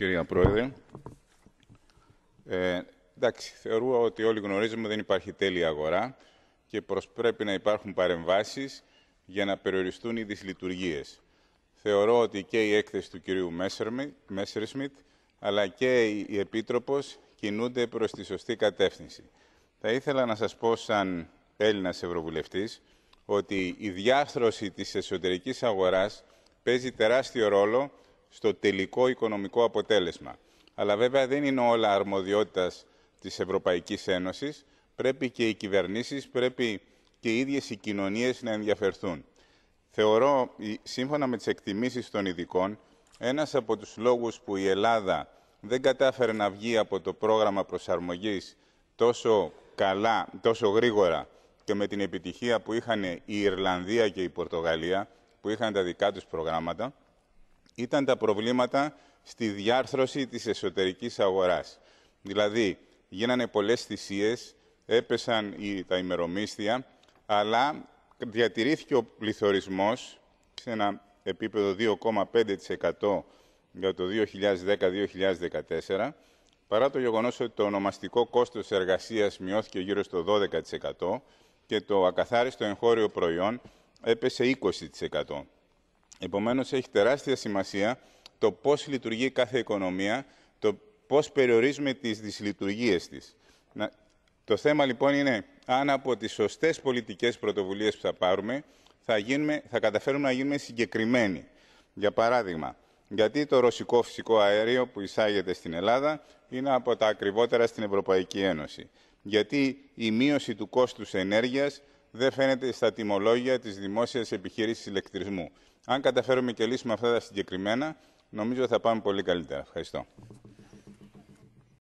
Κυρία Πρόεδρε, ε, εντάξει, θεωρώ ότι όλοι γνωρίζουμε ότι δεν υπάρχει τέλεια αγορά και προς πρέπει να υπάρχουν παρεμβάσεις για να περιοριστούν οι δυσλειτουργίες. Θεωρώ ότι και η έκθεση του κυρίου Μέσσερσμιτ, αλλά και η Επίτροπος κινούνται προς τη σωστή κατεύθυνση. Θα ήθελα να σας πω σαν Έλληνας Ευρωβουλευτής ότι η διάστρωση της εσωτερικής αγοράς παίζει τεράστιο ρόλο στο τελικό οικονομικό αποτέλεσμα. Αλλά βέβαια δεν είναι όλα αρμοδιότητας της Ευρωπαϊκής Ένωσης. Πρέπει και οι κυβερνήσεις, πρέπει και οι ίδιες οι κοινωνίες να ενδιαφερθούν. Θεωρώ, σύμφωνα με τις εκτιμήσεις των ειδικών, ένας από τους λόγους που η Ελλάδα δεν κατάφερε να βγει από το πρόγραμμα προσαρμογής τόσο καλά, τόσο γρήγορα και με την επιτυχία που είχαν η Ιρλανδία και η Πορτογαλία, που είχαν τα δικά τους προγράμματα, ήταν τα προβλήματα στη διάρθρωση της εσωτερικής αγοράς. Δηλαδή, γίνανε πολλές θυσίες, έπεσαν τα ημερομίσθια, αλλά διατηρήθηκε ο πληθωρισμός σε ένα επίπεδο 2,5% για το 2010-2014, παρά το γεγονός ότι το ονομαστικό κόστος εργασίας μειώθηκε γύρω στο 12% και το ακαθάριστο εγχώριο προϊόν έπεσε 20%. Επομένως, έχει τεράστια σημασία το πώς λειτουργεί κάθε οικονομία, το πώς περιορίζουμε τις δυσλειτουργίες της. Το θέμα λοιπόν είναι αν από τις σωστές πολιτικές πρωτοβουλίες που θα πάρουμε θα, γίνουμε, θα καταφέρουμε να γίνουμε συγκεκριμένοι. Για παράδειγμα, γιατί το ρωσικό φυσικό αέριο που εισάγεται στην Ελλάδα είναι από τα ακριβότερα στην Ευρωπαϊκή Ένωση. Γιατί η μείωση του κόστους ενέργειας δεν φαίνεται στα τιμολόγια της δημόσιας επιχείρησης ηλεκτρισμού. Αν καταφέρουμε και λύσουμε αυτά τα συγκεκριμένα, νομίζω θα πάμε πολύ καλύτερα. Ευχαριστώ.